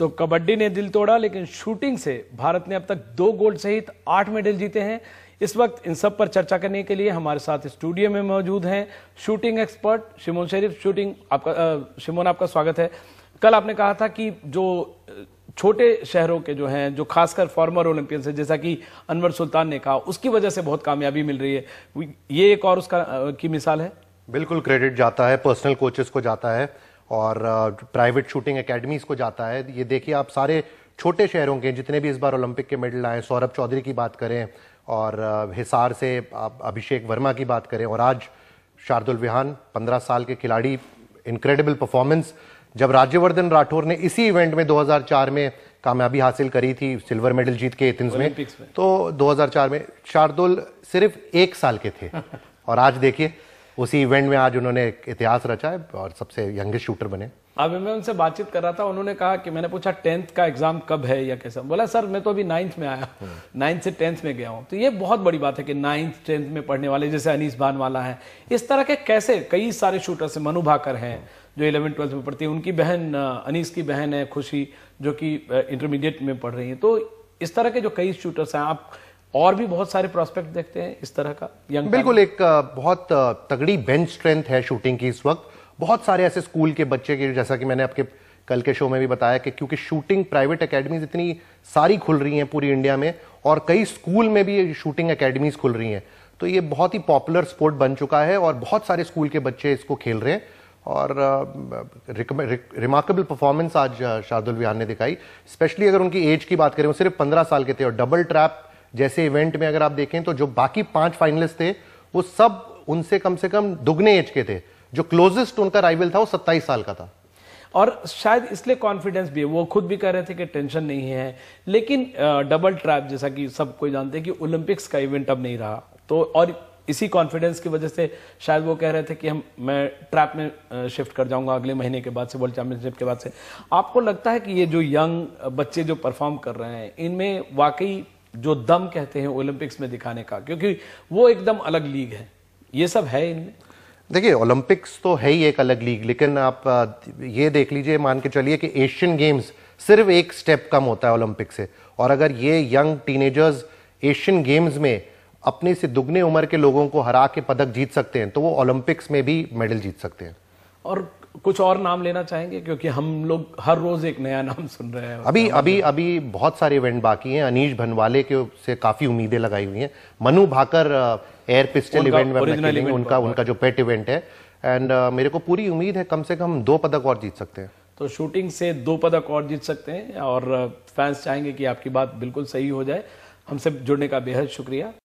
तो कबड्डी ने दिल तोड़ा लेकिन शूटिंग से भारत ने अब तक दो गोल्ड सहित आठ मेडल जीते हैं इस वक्त इन सब पर चर्चा करने के लिए हमारे साथ स्टूडियो में मौजूद हैं shooting expert Shimon Sharif shooting आपका शिमोन आपका स्वागत है कल आपने कहा था कि जो छोटे शहरों के जो हैं जो खासकर फॉर्मर ओलंपियंस है जैसा कि अनवर सुल्तान ने कहा उसकी वजह से बहुत कामयाबी मिल रही है ये एक और उसका की मिसाल है बिल्कुल क्रेडिट जाता है पर्सनल कोचेस को जाता है और प्राइवेट शूटिंग अकेडमीज को जाता है ये देखिए आप सारे छोटे शहरों के जितने भी इस बार ओलंपिक के मेडल आए सौरभ चौधरी की बात करें और हिसार से आप अभिषेक वर्मा की बात करें और आज शार्दुल विहान पंद्रह साल के खिलाड़ी इनक्रेडिबल परफॉर्मेंस जब राज्यवर्धन राठौर ने इसी इवेंट में 2004 में कामयाबी हासिल करी थी सिल्वर मेडल जीत के एथेंस में, में तो 2004 में शार्दुल सिर्फ एक साल के थे और आज देखिए उसी इवेंट में आज उन्होंने इतिहास रचा है और सबसे यंगेस्ट शूटर बने अभी मैं उनसे बातचीत कर रहा था उन्होंने कहा कि मैंने पूछा टेंथ का एग्जाम कब है या कैसा बोला सर मैं तो अभी नाइन्थ में आया नाइन्थ से टेंथ में गया हूँ तो ये बहुत बड़ी बात है कि नाइन्थ टेंथ में पढ़ने वाले जैसे अनीस भानवाला है इस तरह के कैसे कई सारे शूटर्स हैं मनु भाकर हैं जो इलेवन ट्वेल्थ में पढ़ती है उनकी बहन अनिस की बहन है खुशी जो कि इंटरमीडिएट में पढ़ रही है तो इस तरह के जो कई शूटर्स हैं आप और भी बहुत सारे प्रोस्पेक्ट देखते हैं इस तरह का यंग बिल्कुल एक बहुत तगड़ी बेंच स्ट्रेंथ है शूटिंग की इस वक्त बहुत सारे ऐसे स्कूल के बच्चे के जैसा कि मैंने आपके कल के शो में भी बताया कि क्योंकि शूटिंग प्राइवेट अकेडमीज इतनी सारी खुल रही हैं पूरी इंडिया में और कई स्कूल में भी शूटिंग अकेडमीज खुल रही हैं तो ये बहुत ही पॉपुलर स्पोर्ट बन चुका है और बहुत सारे स्कूल के बच्चे इसको खेल रहे हैं और रिमार्केबल परफॉर्मेंस आज शार्दुल विहान ने दिखाई स्पेशली अगर उनकी एज की बात करें वो सिर्फ पंद्रह साल के थे और डबल ट्रैप जैसे इवेंट में अगर आप देखें तो जो बाकी पांच फाइनलिस्ट थे वो सब उनसे कम से कम दुगने एज के थे जो क्लोजेस्ट उनका राइवल था वो सत्ताईस साल का था और शायद इसलिए कॉन्फिडेंस भी है वो खुद भी कह रहे थे कि टेंशन नहीं है लेकिन डबल ट्रैप जैसा कि सब कोई जानते हैं कि ओलंपिक्स का इवेंट अब नहीं रहा तो और इसी कॉन्फिडेंस की वजह से शायद वो कह रहे थे कि हम मैं ट्रैप में शिफ्ट कर जाऊंगा अगले महीने के बाद से वर्ल्ड चैंपियनशिप के बाद से आपको लगता है कि ये जो यंग बच्चे जो परफॉर्म कर रहे हैं इनमें वाकई जो दम कहते हैं ओलंपिक्स में दिखाने का क्योंकि वो एकदम अलग लीग है ये सब है इनमें देखिए ओलंपिक्स तो है ही एक अलग लीग लेकिन आप ये देख लीजिए मान के चलिए कि एशियन गेम्स सिर्फ एक स्टेप कम होता है ओलंपिक से और अगर ये यंग टीनेजर्स एशियन गेम्स में अपने से दुगने उम्र के लोगों को हरा के पदक जीत सकते हैं तो वो ओलंपिक्स में भी मेडल जीत सकते हैं और कुछ और नाम लेना चाहेंगे क्योंकि हम लोग हर रोज एक नया नाम सुन रहे हैं अभी अभी अभी बहुत सारे इवेंट बाकी हैं अनीश भनवाले के से काफी उम्मीदें लगाई हुई हैं Manu Bhaker air pistol event में उनका इवेंट उनका, उनका जो पेट इवेंट है एंड uh, मेरे को पूरी उम्मीद है कम से कम दो पदक और जीत सकते हैं तो शूटिंग से दो पदक और जीत सकते हैं और फैंस चाहेंगे कि आपकी बात बिल्कुल सही हो जाए हमसे जुड़ने का बेहद शुक्रिया